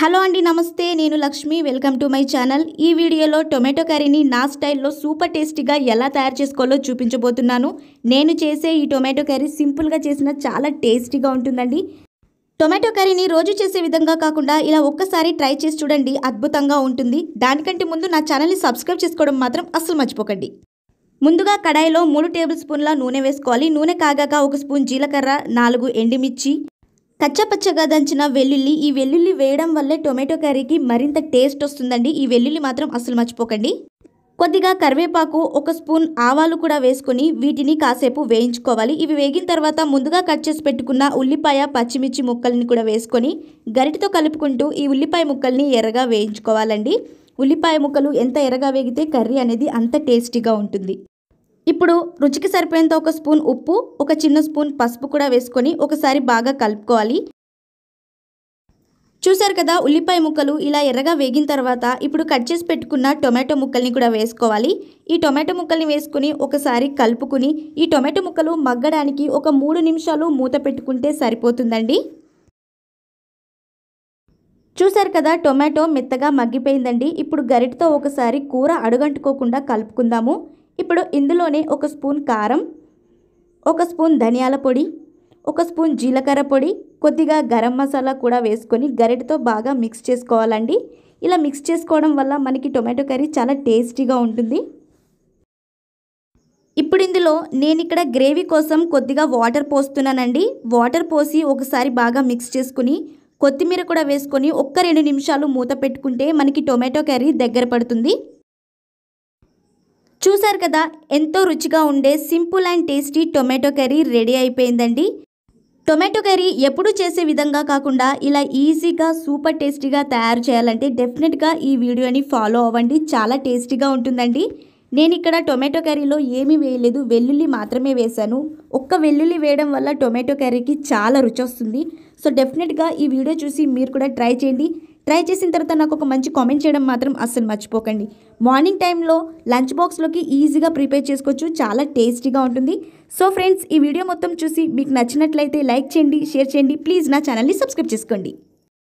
hello అండి నమస్తే నేను Lakshmi welcome to my channel ఈ వీడియోలో టొమాటో కర్రీని నా స్టైల్లో సూపర్ టేస్టీగా ఎలా తయారు చేసుకోవాలో చూపించబోతున్నాను నేను చేసే ఈ టొమాటో కర్రీ సింపుల్గా చేసిన చాలా టేస్టీగా ఉంటుందండి టొమాటో కర్రీని రోజు చేసే విధంగా కాకుండా ఇలా ఒక్కసారి ట్రై చేసి చూడండి అద్భుతంగా ఉంటుంది దానికంటే ముందు నా ఛానల్ని సబ్స్క్రైబ్ చేసుకోవడం మాత్రం అస్సలు మర్చిపోకండి ముందుగా కడాయిలో మూడు టేబుల్ స్పూన్ల నూనె వేసుకోవాలి నూనె కాగాక ఒక స్పూన్ జీలకర్ర నాలుగు ఎండిమిర్చి కచ్చపచ్చగా దంచిన వెల్లుల్లి ఈ వెల్లుల్లి వేయడం వల్లే టొమాటో కర్రీకి మరింత టేస్ట్ వస్తుందండి ఈ వెల్లుల్లి మాత్రం అసలు మర్చిపోకండి కొద్దిగా కరివేపాకు ఒక స్పూన్ ఆవాలు కూడా వేసుకొని వీటిని కాసేపు వేయించుకోవాలి ఇవి వేగిన తర్వాత ముందుగా కట్ చేసి పెట్టుకున్న ఉల్లిపాయ పచ్చిమిర్చి ముక్కల్ని కూడా వేసుకొని గరిటితో కలుపుకుంటూ ఈ ఉల్లిపాయ ముక్కల్ని ఎర్రగా వేయించుకోవాలండి ఉల్లిపాయ ముక్కలు ఎంత ఎర్రగా వేగితే కర్రీ అనేది అంత టేస్టీగా ఉంటుంది ఇప్పుడు రుచికి సరిపోయేంత ఒక స్పూన్ ఉప్పు ఒక చిన్న స్పూన్ పసుపు కూడా వేసుకొని ఒకసారి బాగా కలుపుకోవాలి చూసారు కదా ఉల్లిపాయ ముక్కలు ఇలా ఎర్రగా వేగిన తర్వాత ఇప్పుడు కట్ చేసి పెట్టుకున్న టొమాటో ముక్కల్ని కూడా వేసుకోవాలి ఈ టొమాటో ముక్కల్ని వేసుకుని ఒకసారి కలుపుకుని ఈ టొమాటో ముక్కలు మగ్గడానికి ఒక మూడు నిమిషాలు మూత పెట్టుకుంటే సరిపోతుందండి చూసారు కదా టొమాటో మెత్తగా మగ్గిపోయిందండి ఇప్పుడు గరిటతో ఒకసారి కూర అడుగంటుకోకుండా కలుపుకుందాము ఇప్పుడు ఇందులోనే ఒక స్పూన్ కారం ఒక స్పూన్ ధనియాల పొడి ఒక స్పూన్ జీలకర్ర పొడి కొద్దిగా గరం మసాలా కూడా వేసుకొని గరిటతో బాగా మిక్స్ చేసుకోవాలండి ఇలా మిక్స్ చేసుకోవడం వల్ల మనకి టొమాటో కర్రీ చాలా టేస్టీగా ఉంటుంది ఇప్పుడు ఇందులో నేను ఇక్కడ గ్రేవీ కోసం కొద్దిగా వాటర్ పోస్తున్నానండి వాటర్ పోసి ఒకసారి బాగా మిక్స్ చేసుకుని కొత్తిమీర కూడా వేసుకొని ఒక్క రెండు నిమిషాలు మూత పెట్టుకుంటే మనకి టొమాటో కర్రీ దగ్గర పడుతుంది చూసారు కదా ఎంతో రుచిగా ఉండే simple and tasty tomato curry ready అయిపోయిందండి టొమాటో కర్రీ ఎప్పుడు చేసే విధంగా కాకుండా ఇలా ఈజీగా సూపర్ టేస్టీగా తయారు చేయాలంటే డెఫినెట్గా ఈ వీడియోని ఫాలో అవ్వండి చాలా టేస్టీగా ఉంటుందండి నేను ఇక్కడ టొమాటో కర్రీలో ఏమీ వేయలేదు వెల్లుల్లి మాత్రమే వేశాను ఒక్క వెల్లుల్లి వేయడం వల్ల టొమాటో కర్రీకి చాలా రుచి వస్తుంది సో డెఫినెట్గా ఈ వీడియో చూసి మీరు కూడా ట్రై చేయండి ట్రై చేసిన తర్వాత నాకు ఒక మంచి కామెంట్ చేయడం మాత్రం అస్సలు మర్చిపోకండి మార్నింగ్ టైంలో లంచ్ బాక్స్లోకి ఈజీగా ప్రిపేర్ చేసుకోవచ్చు చాలా టేస్టీగా ఉంటుంది సో ఫ్రెండ్స్ ఈ వీడియో మొత్తం చూసి మీకు నచ్చినట్లయితే లైక్ చేయండి షేర్ చేయండి ప్లీజ్ నా ఛానల్ని సబ్స్క్రైబ్ చేసుకోండి